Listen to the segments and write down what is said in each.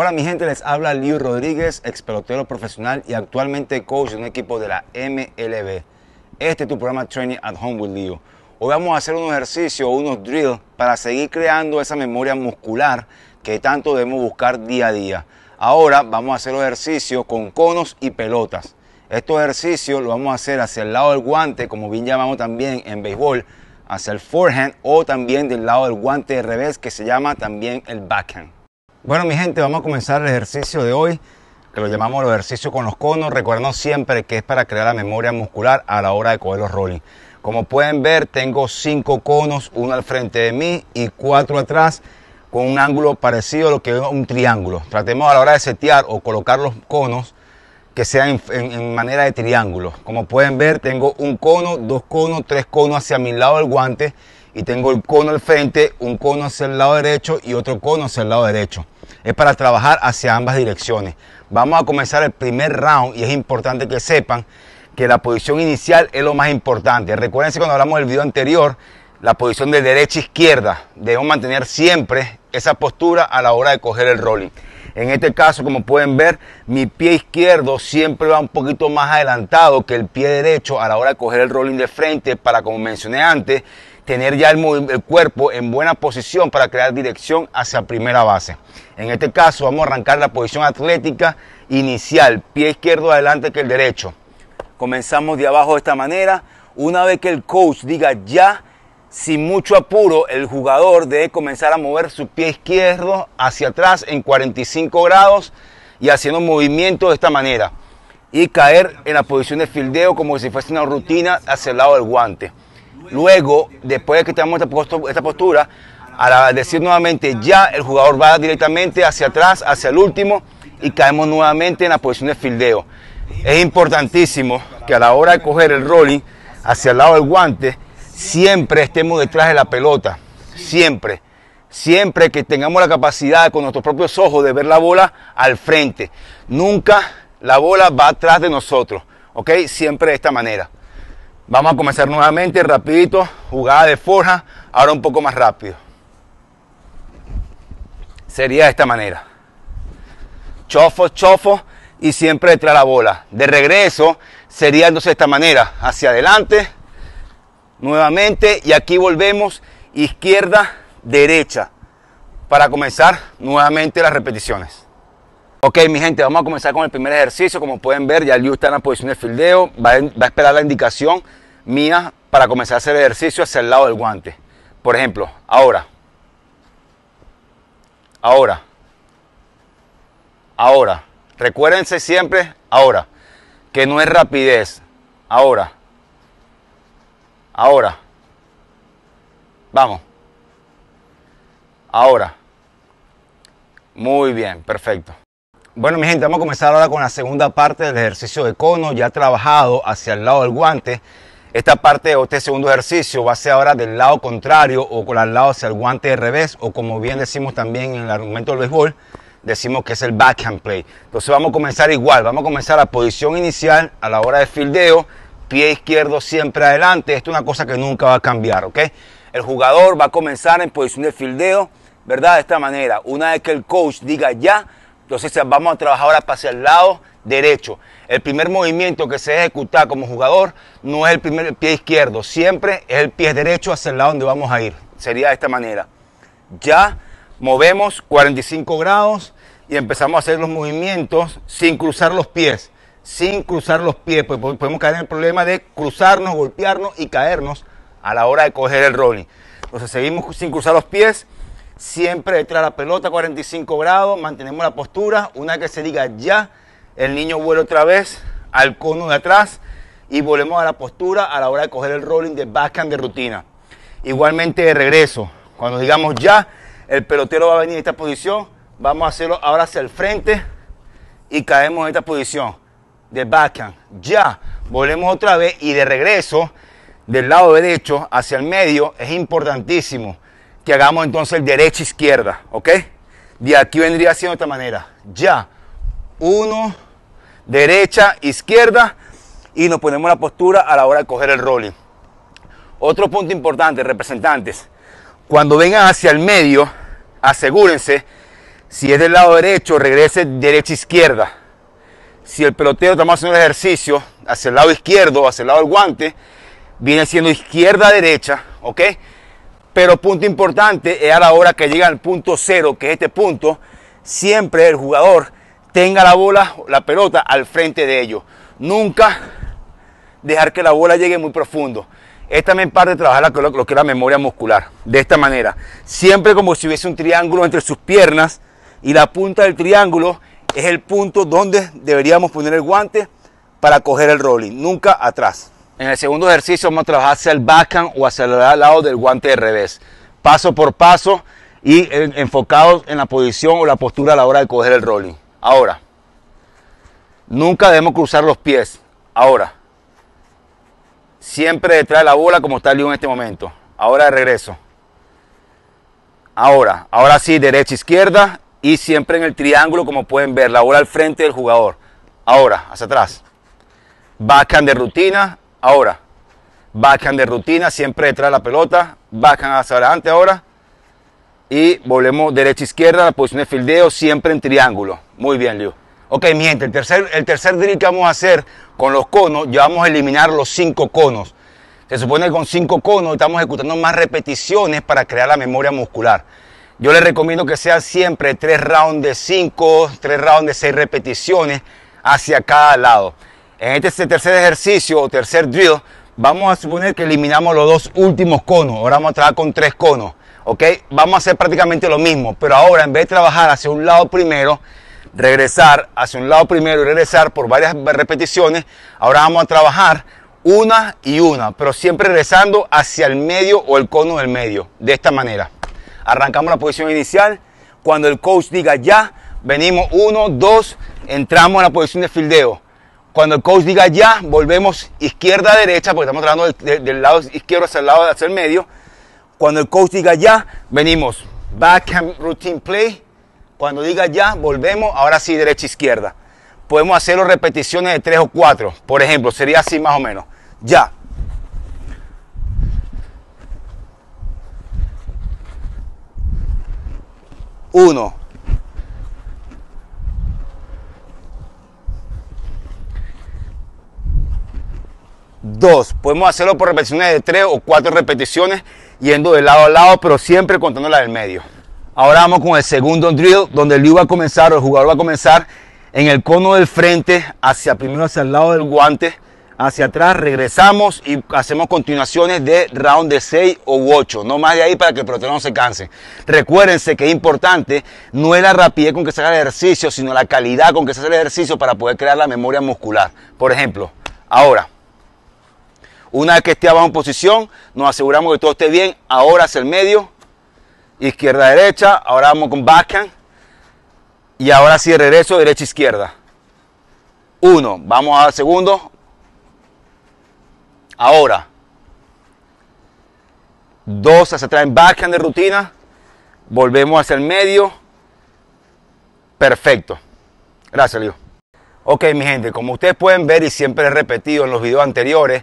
Hola mi gente, les habla Liu Rodríguez, ex pelotero profesional y actualmente coach de un equipo de la MLB. Este es tu programa Training at Home with Liu. Hoy vamos a hacer unos ejercicios, unos drills para seguir creando esa memoria muscular que tanto debemos buscar día a día. Ahora vamos a hacer los ejercicios con conos y pelotas. Estos ejercicios los vamos a hacer hacia el lado del guante, como bien llamamos también en béisbol, hacia el forehand o también del lado del guante de revés que se llama también el backhand. Bueno, mi gente, vamos a comenzar el ejercicio de hoy, que lo llamamos el ejercicio con los conos. Recuerden siempre que es para crear la memoria muscular a la hora de coger los rolling. Como pueden ver, tengo cinco conos, uno al frente de mí y cuatro atrás, con un ángulo parecido a lo que es un triángulo. Tratemos a la hora de setear o colocar los conos que sean en, en manera de triángulo. Como pueden ver, tengo un cono, dos conos, tres conos hacia mi lado del guante y tengo el cono al frente, un cono hacia el lado derecho y otro cono hacia el lado derecho es para trabajar hacia ambas direcciones. Vamos a comenzar el primer round y es importante que sepan que la posición inicial es lo más importante. recuerden cuando hablamos del video anterior, la posición de derecha izquierda. Debemos mantener siempre esa postura a la hora de coger el rolling. En este caso, como pueden ver, mi pie izquierdo siempre va un poquito más adelantado que el pie derecho a la hora de coger el rolling de frente para, como mencioné antes, tener ya el, cuerpo en buena posición para crear dirección hacia primera base. En este caso vamos a arrancar la posición atlética inicial, pie izquierdo adelante que el derecho. Comenzamos de abajo de esta manera. Una vez que el coach diga ya, sin mucho apuro, el jugador debe comenzar a mover su pie izquierdo hacia atrás en 45 grados y haciendo movimiento de esta manera. Y caer en la posición de fildeo como si fuese una rutina hacia el lado del guante. Luego, después de que tengamos esta postura, al decir nuevamente ya, el jugador va directamente hacia atrás, hacia el último y caemos nuevamente en la posición de fildeo. Es importantísimo que a la hora de coger el rolling hacia el lado del guante, siempre estemos detrás de la pelota. Siempre. Siempre que tengamos la capacidad con nuestros propios ojos de ver la bola al frente. Nunca la bola va atrás de nosotros. ¿Ok? Siempre de esta manera. Vamos a comenzar nuevamente, rapidito, jugada de forja, ahora un poco más rápido. Sería de esta manera. Chofo, chofo y siempre detrás la bola. De regreso sería entonces de esta manera, hacia adelante, nuevamente y aquí volvemos izquierda, derecha, para comenzar nuevamente las repeticiones. Ok, mi gente, vamos a comenzar con el primer ejercicio. Como pueden ver, ya Liu está en la posición de fildeo. Va a, va a esperar la indicación mía para comenzar a hacer el ejercicio hacia el lado del guante. Por ejemplo, ahora. Ahora. Ahora. Recuérdense siempre, ahora, que no es rapidez. Ahora. Ahora. Vamos. Ahora. Muy bien, perfecto. Bueno, mi gente, vamos a comenzar ahora con la segunda parte del ejercicio de cono, ya trabajado hacia el lado del guante. Esta parte o este segundo ejercicio va a ser ahora del lado contrario o con el lado hacia el guante de revés o como bien decimos también en el argumento del béisbol, decimos que es el backhand play. Entonces vamos a comenzar igual, vamos a comenzar la posición inicial a la hora de fildeo, pie izquierdo siempre adelante, esto es una cosa que nunca va a cambiar, ¿ok? El jugador va a comenzar en posición de fildeo, ¿verdad? De esta manera, una vez que el coach diga ya, entonces vamos a trabajar ahora hacia el lado derecho. El primer movimiento que se ejecuta como jugador no es el primer pie izquierdo, siempre es el pie derecho hacia el lado donde vamos a ir. Sería de esta manera. Ya movemos 45 grados y empezamos a hacer los movimientos sin cruzar los pies. Sin cruzar los pies, pues, pues podemos caer en el problema de cruzarnos, golpearnos y caernos a la hora de coger el rolling. Entonces seguimos sin cruzar los pies siempre detrás de la pelota, 45 grados, mantenemos la postura, una vez que se diga ya, el niño vuelve otra vez al cono de atrás y volvemos a la postura a la hora de coger el rolling de backhand de rutina. Igualmente de regreso, cuando digamos ya, el pelotero va a venir en esta posición, vamos a hacerlo ahora hacia el frente y caemos en esta posición de backhand. Ya, volvemos otra vez y de regreso del lado derecho hacia el medio es importantísimo que hagamos entonces derecha izquierda, ¿ok? De aquí vendría haciendo de esta manera. Ya, uno, derecha, izquierda y nos ponemos la postura a la hora de coger el rolling. Otro punto importante, representantes, cuando vengan hacia el medio, asegúrense, si es del lado derecho, regrese derecha, izquierda. Si el pelotero estamos haciendo el ejercicio hacia el lado izquierdo, hacia el lado del guante, viene haciendo izquierda, derecha, ¿ok? Pero punto importante es a la hora que llega al punto cero, que es este punto, siempre el jugador tenga la bola, la pelota al frente de ellos. Nunca dejar que la bola llegue muy profundo. Es también parte de trabajar lo que es la memoria muscular. De esta manera, siempre como si hubiese un triángulo entre sus piernas y la punta del triángulo es el punto donde deberíamos poner el guante para coger el rolling, nunca atrás. En el segundo ejercicio vamos a trabajar hacia el backhand o hacia el lado del guante de revés. Paso por paso y enfocados en la posición o la postura a la hora de coger el rolling. Ahora, nunca debemos cruzar los pies. Ahora, siempre detrás de la bola como está el en este momento. Ahora de regreso. Ahora, ahora sí, derecha, izquierda y siempre en el triángulo como pueden ver, la bola al frente del jugador. Ahora, hacia atrás. Backhand de rutina, Ahora, bajan de rutina, siempre detrás de la pelota, bajan hacia adelante ahora. Y volvemos derecha-izquierda, e la posición de fildeo, siempre en triángulo. Muy bien, Liu. Ok, mi el tercer, el tercer drill que vamos a hacer con los conos, ya vamos a eliminar los cinco conos. Se supone que con cinco conos estamos ejecutando más repeticiones para crear la memoria muscular. Yo les recomiendo que sean siempre tres rounds de cinco, tres rounds de seis repeticiones hacia cada lado. En este tercer ejercicio o tercer drill, vamos a suponer que eliminamos los dos últimos conos. Ahora vamos a trabajar con tres conos. ¿Ok? Vamos a hacer prácticamente lo mismo, pero ahora en vez de trabajar hacia un lado primero, regresar hacia un lado primero y regresar por varias repeticiones, ahora vamos a trabajar una y una, pero siempre regresando hacia el medio o el cono del medio, de esta manera. Arrancamos la posición inicial, cuando el coach diga ya, venimos uno, dos, entramos en la posición de fildeo cuando el coach diga ya, volvemos izquierda a derecha, porque estamos hablando del, lado izquierdo hacia el lado hacia el medio. Cuando el coach diga ya, venimos. Backhand routine play. Cuando diga ya, volvemos. Ahora sí, derecha a izquierda. Podemos hacerlo repeticiones de tres o cuatro. Por ejemplo, sería así más o menos. Ya. Uno. dos, Podemos hacerlo por repeticiones de 3 o 4 repeticiones, yendo de lado a lado, pero siempre contando la del medio. Ahora vamos con el segundo drill, donde el va a comenzar o el jugador va a comenzar en el cono del frente, hacia primero hacia el lado del guante, hacia atrás, regresamos y hacemos continuaciones de round de 6 o 8, no más de ahí para que el pelotero no se canse. Recuérdense que es importante, no es la rapidez con que se haga el ejercicio, sino la calidad con que se hace el ejercicio para poder crear la memoria muscular. Por ejemplo, ahora. Una vez que esté abajo en posición, nos aseguramos que todo esté bien. Ahora hacia el medio, izquierda, derecha. Ahora vamos con backhand. Y ahora sí, regreso, derecha, izquierda. Uno, vamos al segundo. Ahora. Dos, hacia atrás en backhand de rutina. Volvemos hacia el medio. Perfecto. Gracias, Leo. Ok, mi gente, como ustedes pueden ver y siempre he repetido en los videos anteriores,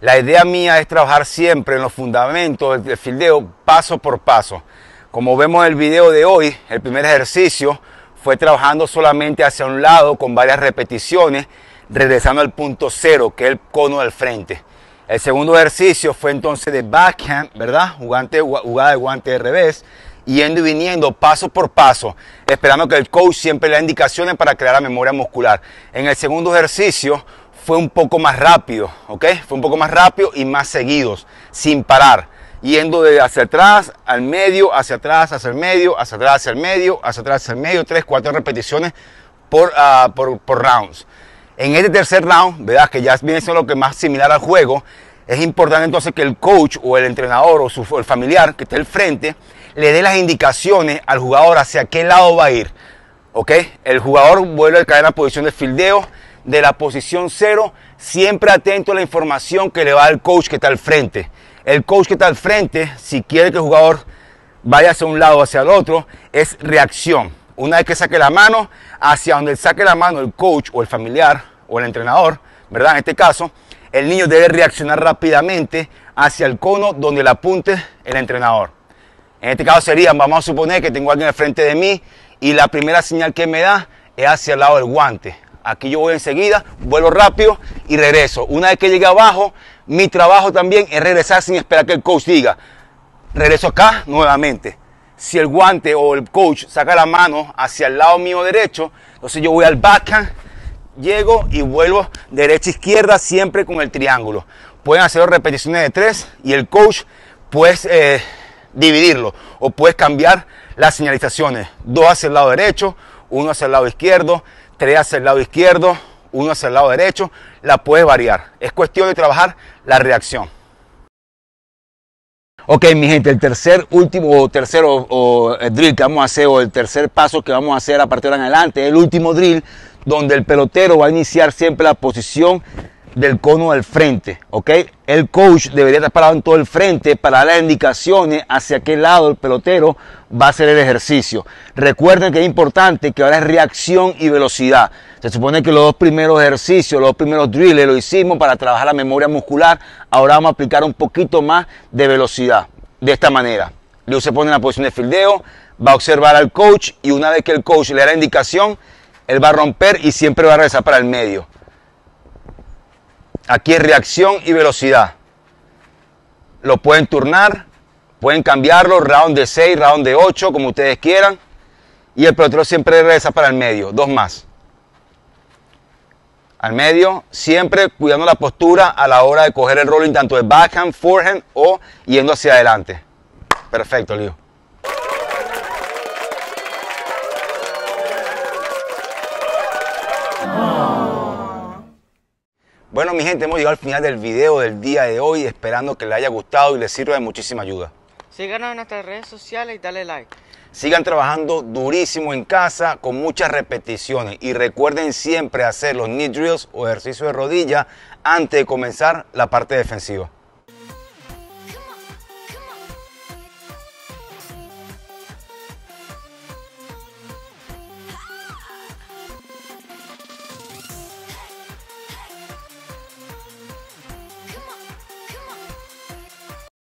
la idea mía es trabajar siempre en los fundamentos del fildeo paso por paso. Como vemos en el video de hoy, el primer ejercicio fue trabajando solamente hacia un lado con varias repeticiones, regresando al punto cero, que es el cono del frente. El segundo ejercicio fue entonces de backhand, ¿verdad? jugada de guante de revés, yendo y viniendo paso por paso, esperando que el coach siempre le dé indicaciones para crear la memoria muscular. En el segundo ejercicio fue un poco más rápido, ¿ok? Fue un poco más rápido y más seguidos, sin parar, yendo de hacia atrás, al medio, hacia atrás, hacia el medio, hacia atrás, hacia el medio, hacia atrás, hacia el medio, tres, cuatro repeticiones ah, por, rounds. En este tercer round, ¿verdad? Que ya viene siendo lo que más similar al juego, es importante entonces que el coach o el entrenador o, su, el familiar que esté al frente le dé las indicaciones al jugador hacia qué lado va a ir. ¿Ok? El jugador vuelve a caer en la posición de fildeo de la posición cero, siempre atento a la información que le va al coach que está al frente. El coach que está al frente, si quiere que el jugador vaya hacia un lado o hacia el otro, es reacción. Una vez que saque la mano, hacia donde saque la mano el coach o el familiar o el entrenador, ¿verdad? En este caso, el niño debe reaccionar rápidamente hacia el cono donde le apunte el entrenador. En este caso sería vamos a suponer que tengo alguien al frente de mí y la primera señal que me da es hacia el lado del guante. Aquí yo voy enseguida, vuelo rápido y regreso. Una vez que llegué abajo, mi trabajo también es regresar sin esperar que el coach diga. Regreso acá nuevamente. Si el guante o el coach saca la mano hacia el lado mío derecho, entonces yo voy al backhand, llego y vuelvo derecha-izquierda siempre con el triángulo. Pueden hacer repeticiones de tres y el coach pues... Eh, dividirlo o puedes cambiar las señalizaciones. Dos hacia el lado derecho, uno hacia el lado izquierdo, tres hacia el lado izquierdo, uno hacia el lado derecho, la puedes variar. Es cuestión de trabajar la reacción. Ok, mi gente, el tercer, último, o tercer eh, drill que vamos a hacer, o el tercer paso que vamos a hacer a partir de ahora adelante, el último drill, donde el pelotero va a iniciar siempre la posición del cono al frente, ¿ok? El coach debería estar parado en todo el frente para dar las indicaciones hacia qué lado el pelotero va a hacer el ejercicio. Recuerden que es importante que ahora es reacción y velocidad. Se supone que los dos primeros ejercicios, los dos primeros drills lo hicimos para trabajar la memoria muscular. Ahora vamos a aplicar un poquito más de velocidad. De esta manera. Leo se pone en la posición de fildeo, va a observar al coach y una vez que el coach le da la indicación, él va a romper y siempre va a regresar para el medio. Aquí es reacción y velocidad. Lo pueden turnar, pueden cambiarlo, round de 6, round de 8, como ustedes quieran. Y el pelotero siempre regresa para el medio, dos más. Al medio, siempre cuidando la postura a la hora de coger el rolling, tanto de backhand, forehand o yendo hacia adelante. Perfecto, Leo. Bueno, mi gente, hemos llegado al final del video del día de hoy, esperando que les haya gustado y les sirva de muchísima ayuda. Síganos en nuestras redes sociales y dale like. Sigan trabajando durísimo en casa con muchas repeticiones y recuerden siempre hacer los knee drills o ejercicio de rodilla antes de comenzar la parte defensiva.